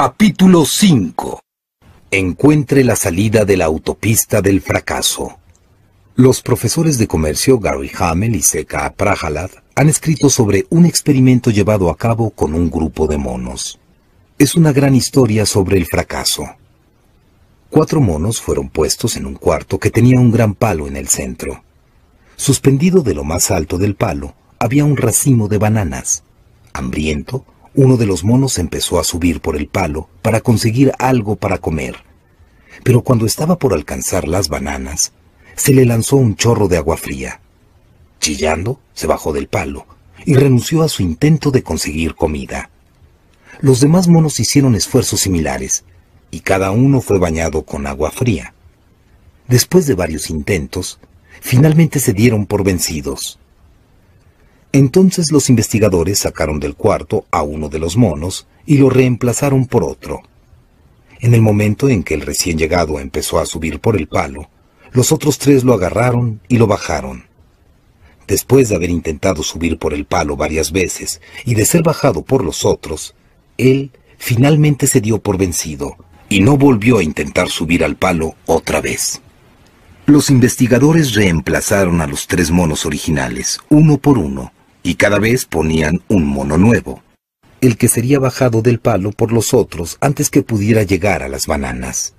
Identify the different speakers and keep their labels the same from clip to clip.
Speaker 1: Capítulo 5. Encuentre la salida de la autopista del fracaso. Los profesores de comercio Gary Hamel y Seka Prahalad han escrito sobre un experimento llevado a cabo con un grupo de monos. Es una gran historia sobre el fracaso. Cuatro monos fueron puestos en un cuarto que tenía un gran palo en el centro. Suspendido de lo más alto del palo, había un racimo de bananas. Hambriento, uno de los monos empezó a subir por el palo para conseguir algo para comer. Pero cuando estaba por alcanzar las bananas, se le lanzó un chorro de agua fría. Chillando, se bajó del palo y renunció a su intento de conseguir comida. Los demás monos hicieron esfuerzos similares y cada uno fue bañado con agua fría. Después de varios intentos, finalmente se dieron por vencidos. Entonces los investigadores sacaron del cuarto a uno de los monos y lo reemplazaron por otro. En el momento en que el recién llegado empezó a subir por el palo, los otros tres lo agarraron y lo bajaron. Después de haber intentado subir por el palo varias veces y de ser bajado por los otros, él finalmente se dio por vencido y no volvió a intentar subir al palo otra vez. Los investigadores reemplazaron a los tres monos originales, uno por uno, y cada vez ponían un mono nuevo, el que sería bajado del palo por los otros antes que pudiera llegar a las bananas.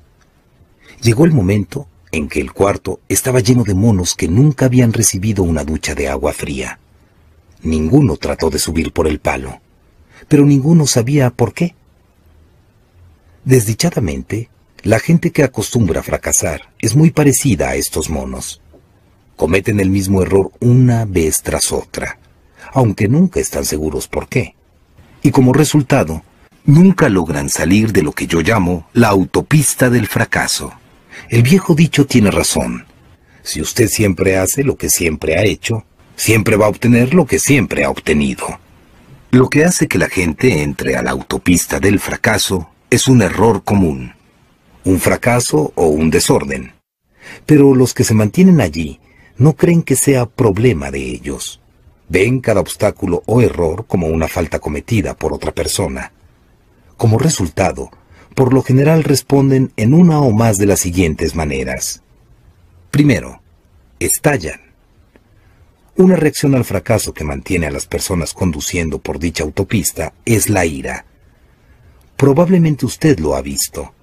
Speaker 1: Llegó el momento en que el cuarto estaba lleno de monos que nunca habían recibido una ducha de agua fría. Ninguno trató de subir por el palo, pero ninguno sabía por qué. Desdichadamente, la gente que acostumbra a fracasar es muy parecida a estos monos. Cometen el mismo error una vez tras otra aunque nunca están seguros por qué. Y como resultado, nunca logran salir de lo que yo llamo la autopista del fracaso. El viejo dicho tiene razón. Si usted siempre hace lo que siempre ha hecho, siempre va a obtener lo que siempre ha obtenido. Lo que hace que la gente entre a la autopista del fracaso es un error común, un fracaso o un desorden. Pero los que se mantienen allí no creen que sea problema de ellos ven cada obstáculo o error como una falta cometida por otra persona. Como resultado, por lo general responden en una o más de las siguientes maneras. Primero, estallan. Una reacción al fracaso que mantiene a las personas conduciendo por dicha autopista es la ira. Probablemente usted lo ha visto.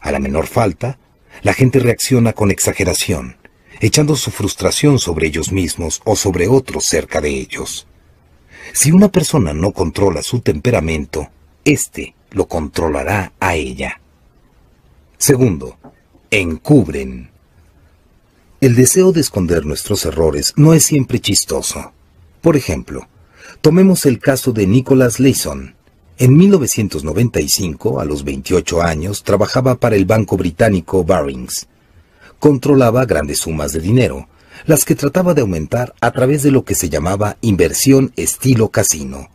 Speaker 1: A la menor falta, la gente reacciona con exageración echando su frustración sobre ellos mismos o sobre otros cerca de ellos. Si una persona no controla su temperamento, éste lo controlará a ella. Segundo, encubren. El deseo de esconder nuestros errores no es siempre chistoso. Por ejemplo, tomemos el caso de Nicholas Leeson. En 1995, a los 28 años, trabajaba para el banco británico Barings controlaba grandes sumas de dinero, las que trataba de aumentar a través de lo que se llamaba inversión estilo casino.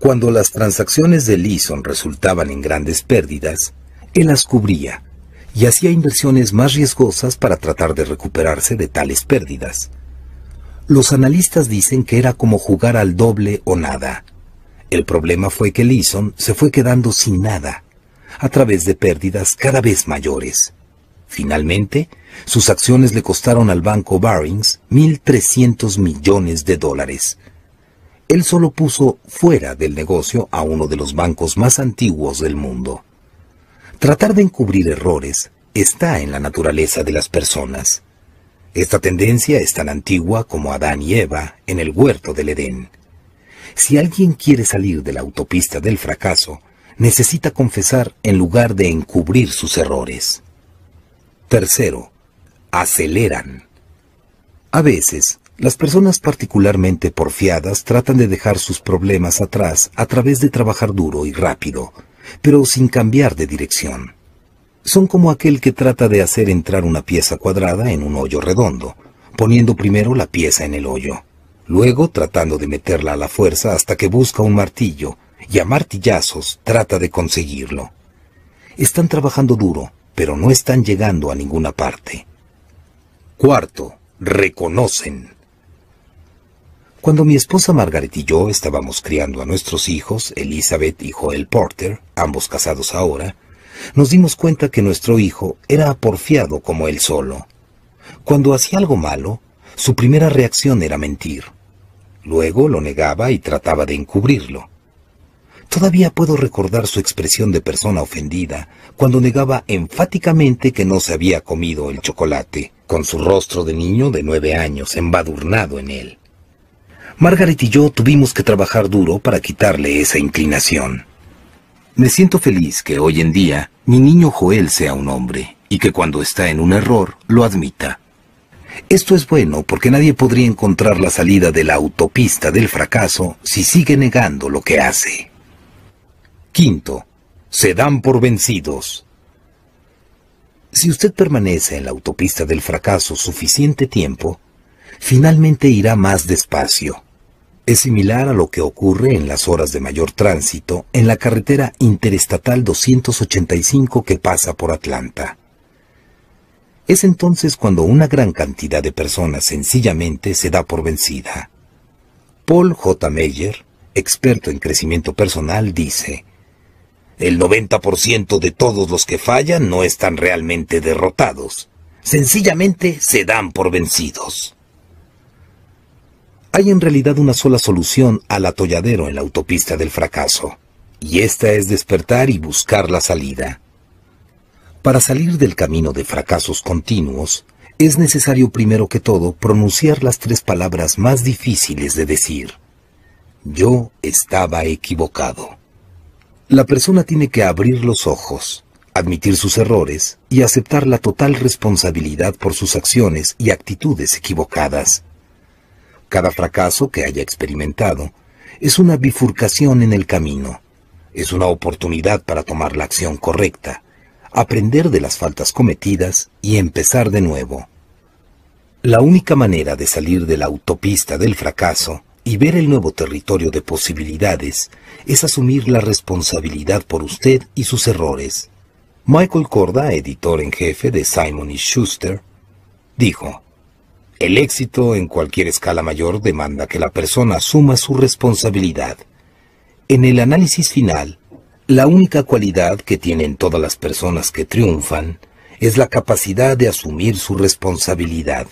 Speaker 1: Cuando las transacciones de Leeson resultaban en grandes pérdidas, él las cubría y hacía inversiones más riesgosas para tratar de recuperarse de tales pérdidas. Los analistas dicen que era como jugar al doble o nada. El problema fue que Leeson se fue quedando sin nada, a través de pérdidas cada vez mayores. Finalmente, sus acciones le costaron al banco Barings 1.300 millones de dólares. Él solo puso fuera del negocio a uno de los bancos más antiguos del mundo. Tratar de encubrir errores está en la naturaleza de las personas. Esta tendencia es tan antigua como Adán y Eva en el huerto del Edén. Si alguien quiere salir de la autopista del fracaso, necesita confesar en lugar de encubrir sus errores. Tercero, aceleran. A veces, las personas particularmente porfiadas tratan de dejar sus problemas atrás a través de trabajar duro y rápido, pero sin cambiar de dirección. Son como aquel que trata de hacer entrar una pieza cuadrada en un hoyo redondo, poniendo primero la pieza en el hoyo, luego tratando de meterla a la fuerza hasta que busca un martillo, y a martillazos trata de conseguirlo. Están trabajando duro, pero no están llegando a ninguna parte. Cuarto, reconocen. Cuando mi esposa Margaret y yo estábamos criando a nuestros hijos, Elizabeth y Joel Porter, ambos casados ahora, nos dimos cuenta que nuestro hijo era aporfiado como él solo. Cuando hacía algo malo, su primera reacción era mentir. Luego lo negaba y trataba de encubrirlo. Todavía puedo recordar su expresión de persona ofendida cuando negaba enfáticamente que no se había comido el chocolate, con su rostro de niño de nueve años embadurnado en él. Margaret y yo tuvimos que trabajar duro para quitarle esa inclinación. Me siento feliz que hoy en día mi niño Joel sea un hombre y que cuando está en un error lo admita. Esto es bueno porque nadie podría encontrar la salida de la autopista del fracaso si sigue negando lo que hace. Quinto, se dan por vencidos. Si usted permanece en la autopista del fracaso suficiente tiempo, finalmente irá más despacio. Es similar a lo que ocurre en las horas de mayor tránsito en la carretera interestatal 285 que pasa por Atlanta. Es entonces cuando una gran cantidad de personas sencillamente se da por vencida. Paul J. Meyer, experto en crecimiento personal, dice, el 90% de todos los que fallan no están realmente derrotados. Sencillamente se dan por vencidos. Hay en realidad una sola solución al atolladero en la autopista del fracaso, y esta es despertar y buscar la salida. Para salir del camino de fracasos continuos, es necesario primero que todo pronunciar las tres palabras más difíciles de decir. Yo estaba equivocado. La persona tiene que abrir los ojos, admitir sus errores y aceptar la total responsabilidad por sus acciones y actitudes equivocadas. Cada fracaso que haya experimentado es una bifurcación en el camino, es una oportunidad para tomar la acción correcta, aprender de las faltas cometidas y empezar de nuevo. La única manera de salir de la autopista del fracaso y ver el nuevo territorio de posibilidades es asumir la responsabilidad por usted y sus errores. Michael Corda, editor en jefe de Simon Schuster, dijo, El éxito en cualquier escala mayor demanda que la persona asuma su responsabilidad. En el análisis final, la única cualidad que tienen todas las personas que triunfan es la capacidad de asumir su responsabilidad.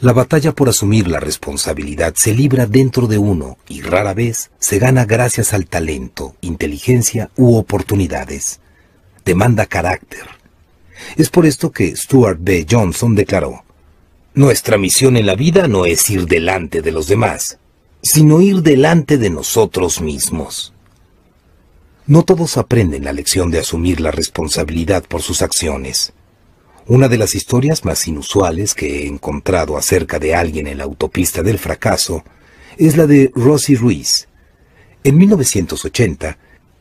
Speaker 1: La batalla por asumir la responsabilidad se libra dentro de uno y rara vez se gana gracias al talento, inteligencia u oportunidades. Demanda carácter. Es por esto que Stuart B. Johnson declaró, Nuestra misión en la vida no es ir delante de los demás, sino ir delante de nosotros mismos. No todos aprenden la lección de asumir la responsabilidad por sus acciones. Una de las historias más inusuales que he encontrado acerca de alguien en la autopista del fracaso es la de Rosie Ruiz. En 1980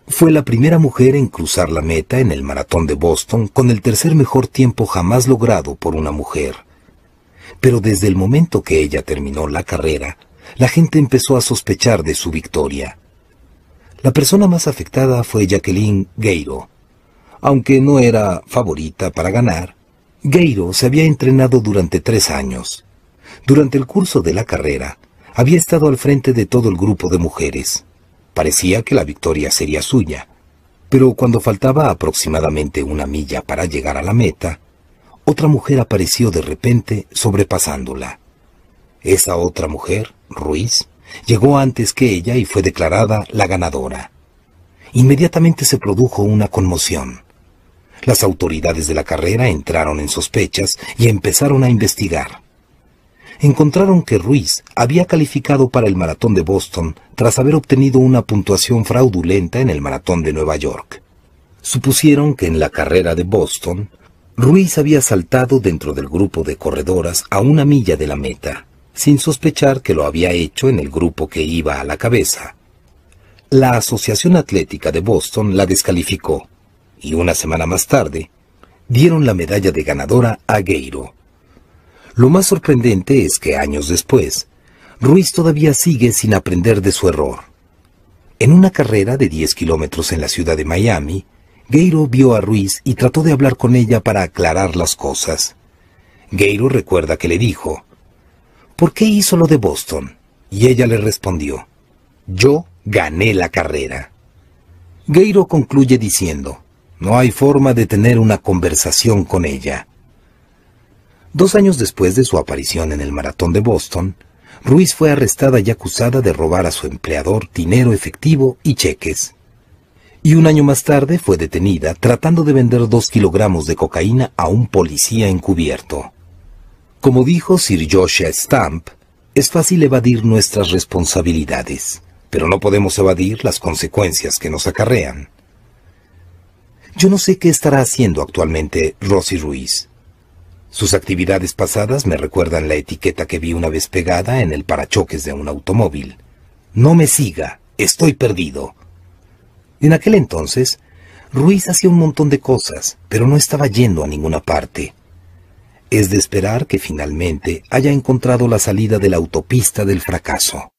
Speaker 1: fue la primera mujer en cruzar la meta en el maratón de Boston con el tercer mejor tiempo jamás logrado por una mujer. Pero desde el momento que ella terminó la carrera, la gente empezó a sospechar de su victoria. La persona más afectada fue Jacqueline Gayro. Aunque no era favorita para ganar, Gairo se había entrenado durante tres años. Durante el curso de la carrera, había estado al frente de todo el grupo de mujeres. Parecía que la victoria sería suya, pero cuando faltaba aproximadamente una milla para llegar a la meta, otra mujer apareció de repente sobrepasándola. Esa otra mujer, Ruiz, llegó antes que ella y fue declarada la ganadora. Inmediatamente se produjo una conmoción. Las autoridades de la carrera entraron en sospechas y empezaron a investigar. Encontraron que Ruiz había calificado para el maratón de Boston tras haber obtenido una puntuación fraudulenta en el maratón de Nueva York. Supusieron que en la carrera de Boston, Ruiz había saltado dentro del grupo de corredoras a una milla de la meta, sin sospechar que lo había hecho en el grupo que iba a la cabeza. La Asociación Atlética de Boston la descalificó y una semana más tarde, dieron la medalla de ganadora a Geiro. Lo más sorprendente es que años después, Ruiz todavía sigue sin aprender de su error. En una carrera de 10 kilómetros en la ciudad de Miami, Geiro vio a Ruiz y trató de hablar con ella para aclarar las cosas. Geiro recuerda que le dijo, ¿Por qué hizo lo de Boston? Y ella le respondió, Yo gané la carrera. Geiro concluye diciendo, no hay forma de tener una conversación con ella. Dos años después de su aparición en el maratón de Boston, Ruiz fue arrestada y acusada de robar a su empleador dinero efectivo y cheques. Y un año más tarde fue detenida tratando de vender dos kilogramos de cocaína a un policía encubierto. Como dijo Sir Joshua Stamp, es fácil evadir nuestras responsabilidades, pero no podemos evadir las consecuencias que nos acarrean. Yo no sé qué estará haciendo actualmente Rosy Ruiz. Sus actividades pasadas me recuerdan la etiqueta que vi una vez pegada en el parachoques de un automóvil. No me siga, estoy perdido. En aquel entonces, Ruiz hacía un montón de cosas, pero no estaba yendo a ninguna parte. Es de esperar que finalmente haya encontrado la salida de la autopista del fracaso.